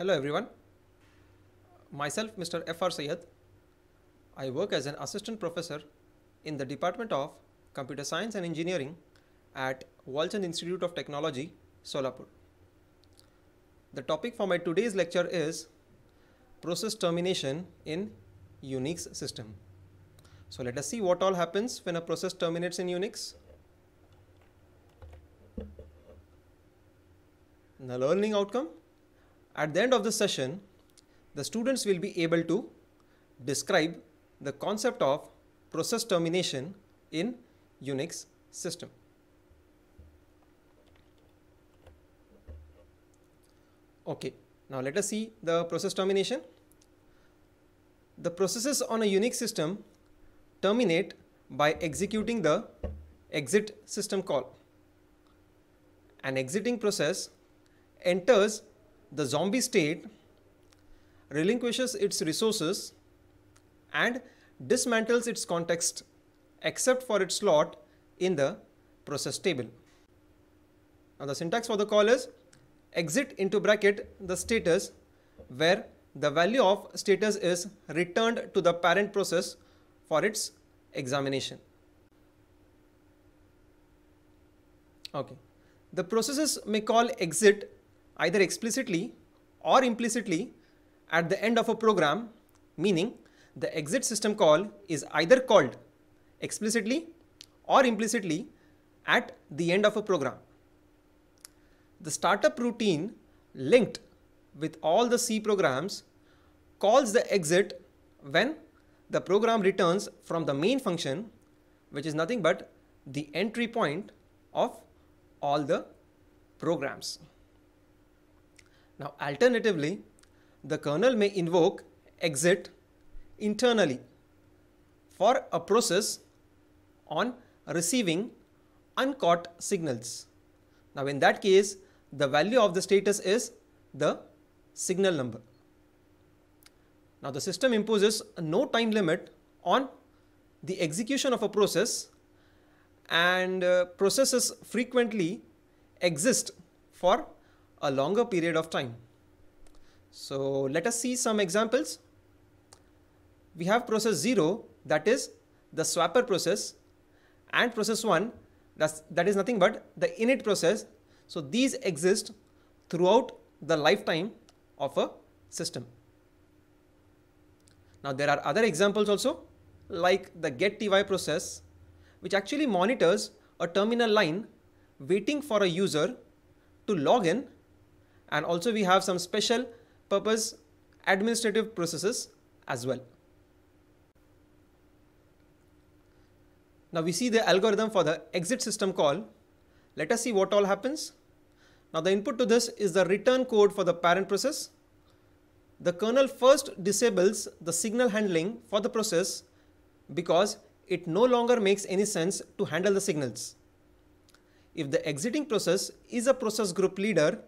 Hello everyone. Myself Mr. F.R. Sayed. I work as an assistant professor in the Department of Computer Science and Engineering at Walchand Institute of Technology, Solapur. The topic for my today's lecture is process termination in Unix system. So let us see what all happens when a process terminates in Unix. The learning outcome at the end of the session, the students will be able to describe the concept of process termination in Unix system. Okay, now let us see the process termination. The processes on a Unix system terminate by executing the exit system call. An exiting process enters the zombie state relinquishes its resources and dismantles its context except for its slot in the process table. Now the syntax for the call is exit into bracket the status where the value of status is returned to the parent process for its examination. Okay. The processes may call exit either explicitly or implicitly at the end of a program, meaning the exit system call is either called explicitly or implicitly at the end of a program. The startup routine linked with all the C programs calls the exit when the program returns from the main function, which is nothing but the entry point of all the programs. Now alternatively, the kernel may invoke exit internally for a process on receiving uncaught signals. Now in that case, the value of the status is the signal number. Now the system imposes no time limit on the execution of a process and uh, processes frequently exist for a longer period of time. So let us see some examples. We have process 0 that is the swapper process and process 1 that's, that is nothing but the init process. So these exist throughout the lifetime of a system. Now there are other examples also like the getty process which actually monitors a terminal line waiting for a user to log in and also we have some special purpose administrative processes as well. Now we see the algorithm for the exit system call. Let us see what all happens. Now the input to this is the return code for the parent process. The kernel first disables the signal handling for the process because it no longer makes any sense to handle the signals. If the exiting process is a process group leader,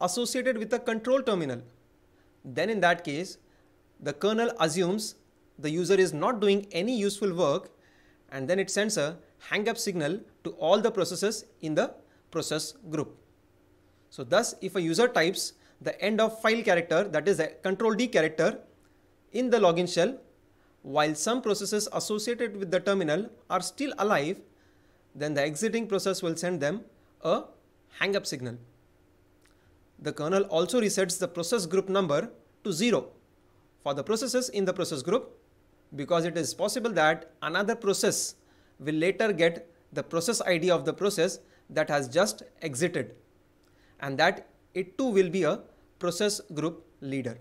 associated with a control terminal. Then in that case, the kernel assumes the user is not doing any useful work and then it sends a hang up signal to all the processes in the process group. So thus if a user types the end of file character that is the control D character in the login shell while some processes associated with the terminal are still alive then the exiting process will send them a hang up signal. The kernel also resets the process group number to 0 for the processes in the process group because it is possible that another process will later get the process ID of the process that has just exited and that it too will be a process group leader.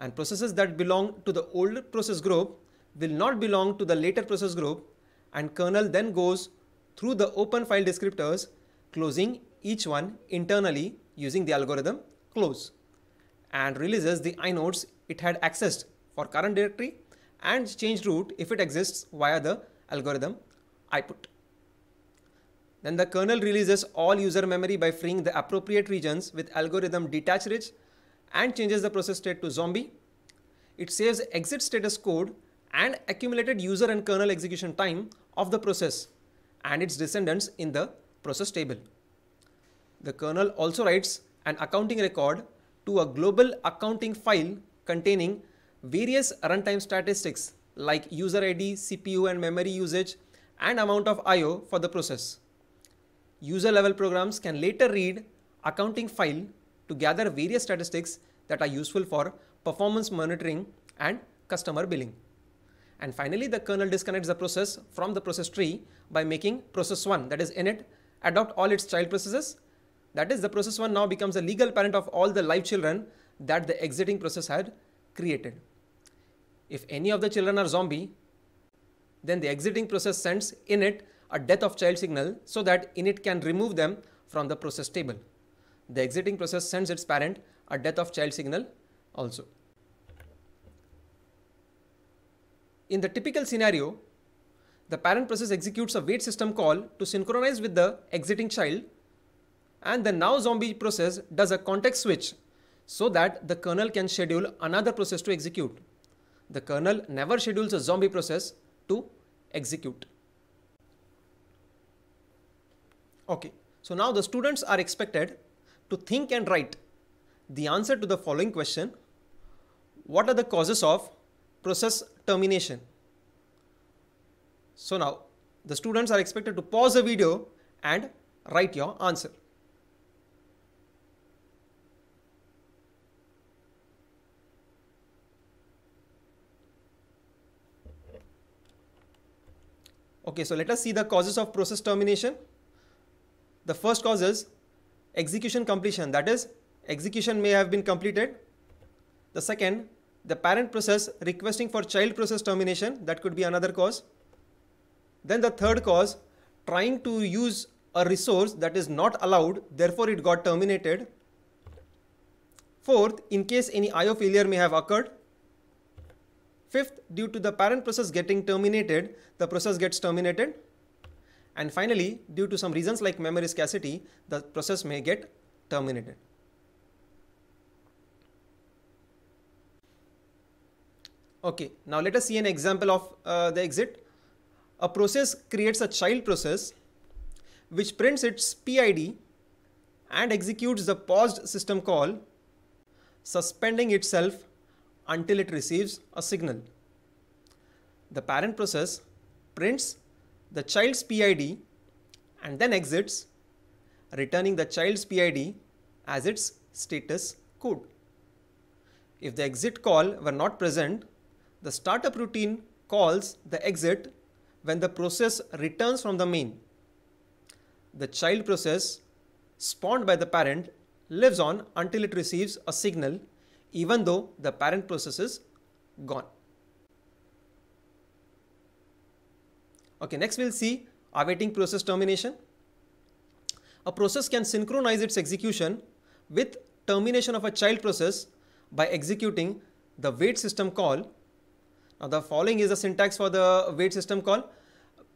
And processes that belong to the old process group will not belong to the later process group and kernel then goes through the open file descriptors closing each one internally using the algorithm close and releases the inodes it had accessed for current directory and change root if it exists via the algorithm iput. Then the kernel releases all user memory by freeing the appropriate regions with algorithm detach rich and changes the process state to zombie. It saves exit status code and accumulated user and kernel execution time of the process and its descendants in the process table. The kernel also writes an accounting record to a global accounting file containing various runtime statistics like user ID, CPU and memory usage, and amount of IO for the process. User level programs can later read accounting file to gather various statistics that are useful for performance monitoring and customer billing. And finally, the kernel disconnects the process from the process tree by making process 1 that is init adopt all its child processes that is, the process one now becomes a legal parent of all the live children that the exiting process had created. If any of the children are zombie, then the exiting process sends in it a death of child signal so that init can remove them from the process table. The exiting process sends its parent a death of child signal also. In the typical scenario, the parent process executes a wait system call to synchronize with the exiting child and the now zombie process does a context switch so that the kernel can schedule another process to execute. The kernel never schedules a zombie process to execute. Okay, so now the students are expected to think and write the answer to the following question. What are the causes of process termination? So now the students are expected to pause the video and write your answer. Okay, so let us see the causes of process termination. The first cause is execution completion, that is execution may have been completed. The second, the parent process requesting for child process termination, that could be another cause. Then the third cause, trying to use a resource that is not allowed, therefore it got terminated. Fourth, in case any IO failure may have occurred. Fifth, due to the parent process getting terminated, the process gets terminated. And finally, due to some reasons like memory scarcity, the process may get terminated. Okay, now let us see an example of uh, the exit. A process creates a child process which prints its PID and executes the paused system call, suspending itself until it receives a signal. The parent process prints the child's PID and then exits, returning the child's PID as its status code. If the exit call were not present, the startup routine calls the exit when the process returns from the main. The child process spawned by the parent lives on until it receives a signal even though the parent process is gone. Okay, next we'll see awaiting process termination. A process can synchronize its execution with termination of a child process by executing the wait system call. Now the following is the syntax for the wait system call.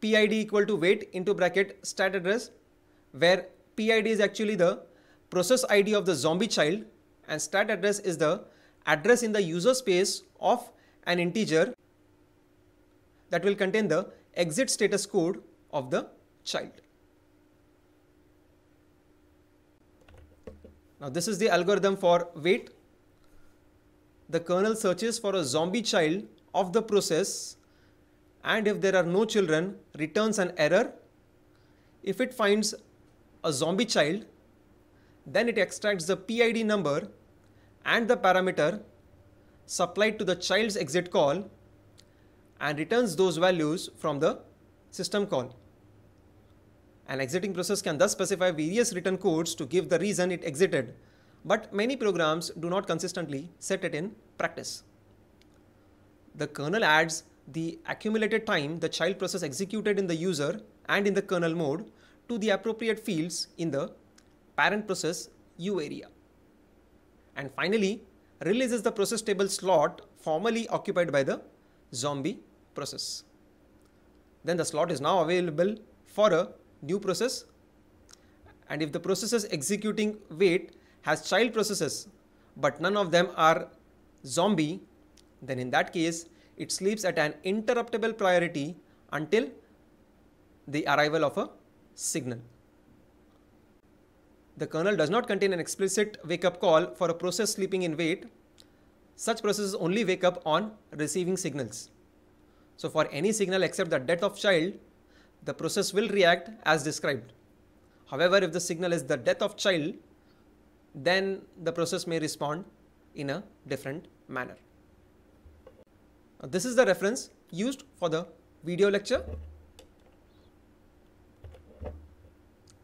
PID equal to wait into bracket stat address where PID is actually the process ID of the zombie child and stat address is the address in the user space of an integer that will contain the exit status code of the child. Now this is the algorithm for wait. The kernel searches for a zombie child of the process and if there are no children returns an error. If it finds a zombie child then it extracts the PID number and the parameter supplied to the child's exit call and returns those values from the system call. An exiting process can thus specify various return codes to give the reason it exited, but many programs do not consistently set it in practice. The kernel adds the accumulated time the child process executed in the user and in the kernel mode to the appropriate fields in the parent process U area. And finally, releases the process table slot formerly occupied by the zombie process. Then the slot is now available for a new process. And if the processes executing wait has child processes, but none of them are zombie, then in that case, it sleeps at an interruptible priority until the arrival of a signal the kernel does not contain an explicit wake-up call for a process sleeping in wait, such processes only wake up on receiving signals. So for any signal except the death of child, the process will react as described. However, if the signal is the death of child, then the process may respond in a different manner. This is the reference used for the video lecture.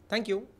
Thank you.